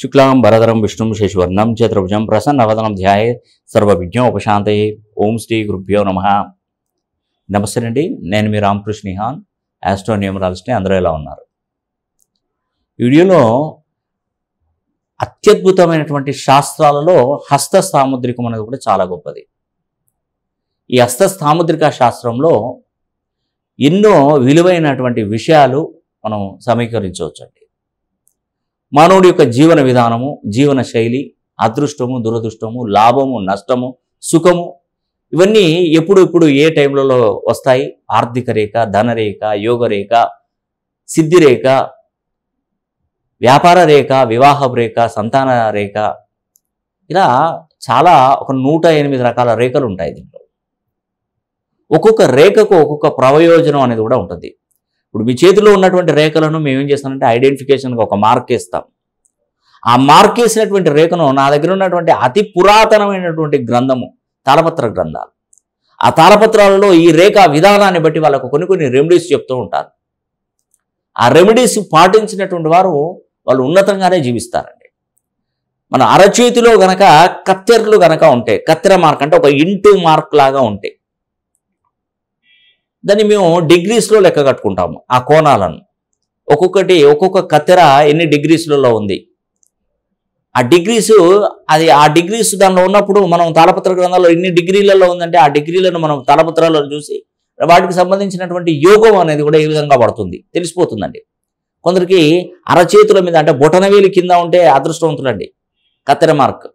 శుక్లాం భరధరం విష్ణుం శశివర్ణం చతుర్భుజం ప్రసన్నవదనం ధ్యాయే సర్వవిజ్ఞోపశాంతే ఓం శ్రీ గురుభ్యో నమ నమస్తే అండి నేను మీ రామకృష్ణిహాన్ ఆస్ట్రోన్యూమరాలజిస్ట్ని అందరూ ఎలా ఉన్నారు వీడియోలో అత్యద్భుతమైనటువంటి శాస్త్రాలలో హస్త సాముద్రికం అనేది కూడా చాలా గొప్పది ఈ హస్త సాముద్రిక శాస్త్రంలో ఎన్నో విలువైనటువంటి విషయాలు మనం సమీకరించవచ్చండి మానవుడి యొక్క జీవన విధానము జీవన శైలి అదృష్టము దురదృష్టము లాభము నష్టము సుఖము ఇవన్నీ ఎప్పుడు ఇప్పుడు ఏ టైంలలో వస్తాయి ఆర్థిక రేఖ ధనరేఖ యోగరేఖ సిద్ధిరేఖ వ్యాపార రేఖ వివాహ రేఖ సంతాన రేఖ ఇలా చాలా ఒక నూట ఎనిమిది రకాల రేఖలు ఉంటాయి దీంట్లో ఒక్కొక్క రేఖకు ఒక్కొక్క ప్రయోజనం అనేది కూడా ఉంటుంది ఇప్పుడు మీ చేతిలో ఉన్నటువంటి రేఖలను మేము ఏం చేస్తామంటే ఐడెంటిఫికేషన్కి ఒక మార్క్ ఇస్తాం ఆ మార్క్ వేసినటువంటి రేఖను నా దగ్గర ఉన్నటువంటి అతి పురాతనమైనటువంటి గ్రంథము తాళపత్ర గ్రంథాలు ఆ తాళపత్రాలలో ఈ రేఖ విధానాన్ని బట్టి వాళ్ళకు కొన్ని కొన్ని రెమెడీస్ చెప్తూ ఉంటారు ఆ రెమెడీస్ పాటించినటువంటి వారు వాళ్ళు ఉన్నతంగానే జీవిస్తారండి మన అరచేతిలో గనక కత్తెరలు గనక ఉంటాయి కత్తెర మార్క్ అంటే ఒక ఇంటూ మార్క్ లాగా ఉంటాయి దాన్ని మేము డిగ్రీస్లో లెక్క కట్టుకుంటాము ఆ కోణాలను ఒక్కొక్కటి ఒక్కొక్క కత్తెర ఎన్ని డిగ్రీస్లలో ఉంది ఆ డిగ్రీస్ అది ఆ డిగ్రీస్ దానిలో ఉన్నప్పుడు మనం తాళపత్ర గ్రంథాల్లో ఎన్ని డిగ్రీలలో ఉందంటే ఆ డిగ్రీలను మనం తాళపత్రాలను చూసి వాటికి సంబంధించినటువంటి యోగం అనేది కూడా ఏ విధంగా పడుతుంది తెలిసిపోతుందండి కొందరికి అరచేతుల మీద అంటే బొటనవేలి కింద ఉంటే అదృష్టవంతులండి కత్తెర మార్క్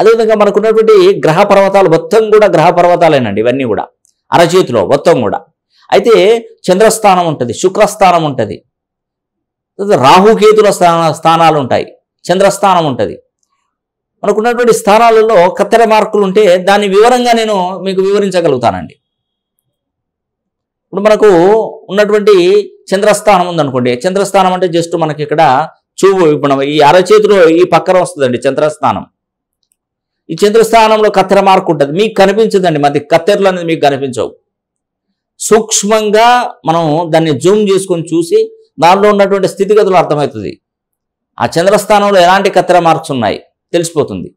అదేవిధంగా మనకున్నటువంటి గ్రహ పర్వతాలు మొత్తం కూడా గ్రహ పర్వతాలేనండి ఇవన్నీ కూడా అరచేతిలో మొత్తం కూడా అయితే చంద్రస్థానం ఉంటుంది శుక్రస్థానం ఉంటుంది రాహుకేతుల స్థాన స్థానాలు ఉంటాయి చంద్రస్థానం ఉంటుంది మనకున్నటువంటి స్థానాలలో కత్తెర మార్కులు ఉంటే దాన్ని వివరంగా నేను మీకు వివరించగలుగుతానండి ఇప్పుడు మనకు ఉన్నటువంటి చంద్రస్థానం ఉందనుకోండి చంద్రస్థానం అంటే జస్ట్ మనకి ఇక్కడ చూపు ఇప్పుడు ఈ అరచేతిలో ఈ పక్కన వస్తుందండి చంద్రస్థానం ఈ చంద్రస్థానంలో కత్తెర మార్కు ఉంటుంది మీకు కనిపించదండి మంది కత్తెరలు అనేది మీకు కనిపించవు సూక్ష్మంగా మనం దాన్ని జూమ్ చేసుకొని చూసి దానిలో ఉన్నటువంటి స్థితిగతులు అర్థమవుతుంది ఆ చంద్రస్థానంలో ఎలాంటి కత్తెర మార్క్స్ ఉన్నాయి తెలిసిపోతుంది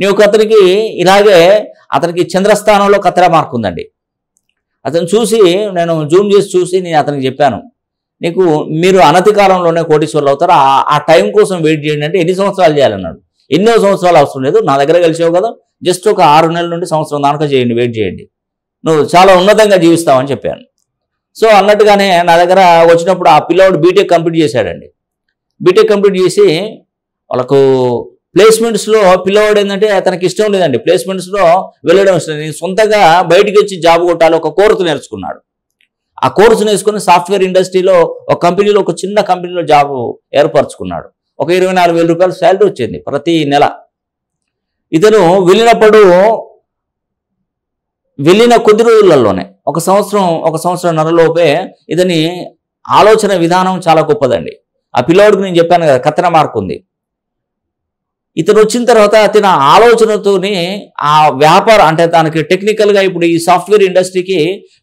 నీ ఒక అతనికి ఇలాగే అతనికి చంద్రస్థానంలో కత్తెర మార్క్ ఉందండి అతను చూసి నేను జూమ్ చేసి చూసి నేను అతనికి చెప్పాను నీకు మీరు అనతి కాలంలోనే కోటీశ్వర్లు అవుతారు ఆ టైం కోసం వెయిట్ చేయండి అంటే ఎన్ని సంవత్సరాలు చేయాలన్నాడు ఎన్నో సంవత్సరాలు అవసరం లేదు నా దగ్గర కలిసావు కదా జస్ట్ ఒక ఆరు నెలల నుండి సంవత్సరం దానక చేయండి వెయిట్ చేయండి నువ్వు చాలా ఉన్నతంగా జీవిస్తావని చెప్పాను సో అన్నట్టుగానే నా దగ్గర వచ్చినప్పుడు ఆ పిల్లవాడు బీటెక్ కంప్లీట్ చేశాడండి బీటెక్ కంప్లీట్ చేసి వాళ్ళకు ప్లేస్మెంట్స్లో పిల్లవాడు ఏంటంటే తనకి ఇష్టం లేదండి ప్లేస్మెంట్స్లో వెళ్ళడం ఇష్టం లేదు సొంతగా బయటికి వచ్చి జాబ్ కొట్టాలి ఒక కోర్సు నేర్చుకున్నాడు ఆ కోర్సు నేర్చుకుని సాఫ్ట్వేర్ ఇండస్ట్రీలో ఒక కంపెనీలో ఒక చిన్న కంపెనీలో జాబ్ ఏర్పరచుకున్నాడు ఒక ఇరవై నాలుగు వేల రూపాయలు శాలరీ వచ్చింది ప్రతి నెల ఇతను వెళ్ళినప్పుడు వెళ్ళిన కొద్ది రోజులలోనే ఒక సంవత్సరం ఒక సంవత్సరం నెలలోపే ఇతని ఆలోచన విధానం చాలా గొప్పదండి ఆ పిల్లవాడికి నేను చెప్పాను కదా కథన మార్కు ఉంది ఇతను వచ్చిన తర్వాత అతని ఆలోచనతోని ఆ వ్యాపార అంటే తనకి టెక్నికల్గా ఇప్పుడు ఈ సాఫ్ట్వేర్ ఇండస్ట్రీకి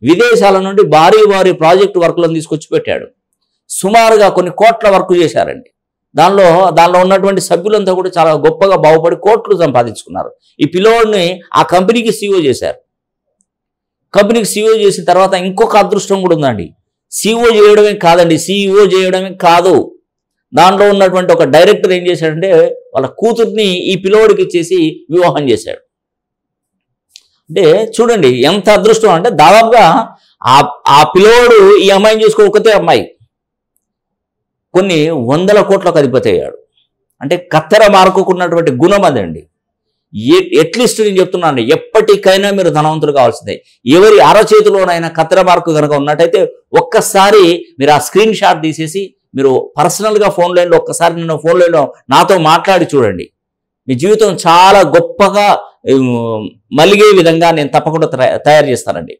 విదేశాల నుండి భారీ భారీ ప్రాజెక్ట్ వర్క్లను తీసుకొచ్చి పెట్టాడు సుమారుగా కొన్ని కోట్ల వర్క్ చేశారండి దానిలో దానిలో ఉన్నటువంటి సభ్యులంతా కూడా చాలా గొప్పగా బాగుపడి కోట్లు సంపాదించుకున్నారు ఈ పిల్లోడిని ఆ కంపెనీకి సీఓ e చేశారు కంపెనీకి సీఓ e చేసిన తర్వాత ఇంకొక అదృష్టం కూడా ఉందండి సీఓ e చేయడమే కాదండి సీఈఓ చేయడమే కాదు దాంట్లో ఉన్నటువంటి ఒక డైరెక్టర్ ఏం చేశాడంటే వాళ్ళ కూతుర్ని ఈ పిల్లోడికి ఇచ్చేసి వివాహం చేశాడు అంటే చూడండి ఎంత అదృష్టం అంటే దాదాపుగా ఆ ఆ పిల్లోడు ఈ అమ్మాయిని చూసుకో ఒకతే అమ్మాయి కొన్ని వందల కోట్లకు అధిపతి అయ్యాడు అంటే కత్తెర మార్కుకున్నటువంటి గుణం అదండి ఎట్లీస్ట్ నేను చెప్తున్నాను ఎప్పటికైనా మీరు ధనవంతులు కావాల్సిందే ఎవరి అరచేతిలోనైనా కత్తెర మార్కు కనుక ఉన్నట్టయితే ఒక్కసారి మీరు ఆ స్క్రీన్ షాట్ తీసేసి మీరు పర్సనల్గా ఫోన్ లైన్లో ఒక్కసారి నేను ఫోన్ లైన్లో నాతో మాట్లాడి చూడండి మీ జీవితం చాలా గొప్పగా మలిగే విధంగా నేను తప్పకుండా తయారు చేస్తానండి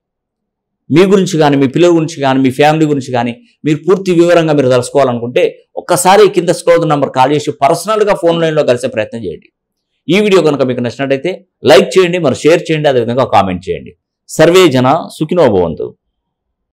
మీ గురించి కానీ మీ పిల్లల గురించి కానీ మీ ఫ్యామిలీ గురించి కానీ మీరు పూర్తి వివరంగా మీరు తెలుసుకోవాలనుకుంటే ఒక్కసారి కింద స్క్రోల్ నంబర్ కాల్ చేసి పర్సనల్గా ఫోన్ లైన్లో కలిసే ప్రయత్నం చేయండి ఈ వీడియో కనుక మీకు నచ్చినట్టయితే లైక్ చేయండి మరి షేర్ చేయండి అదేవిధంగా కామెంట్ చేయండి సర్వే జన సుఖినోభవంతు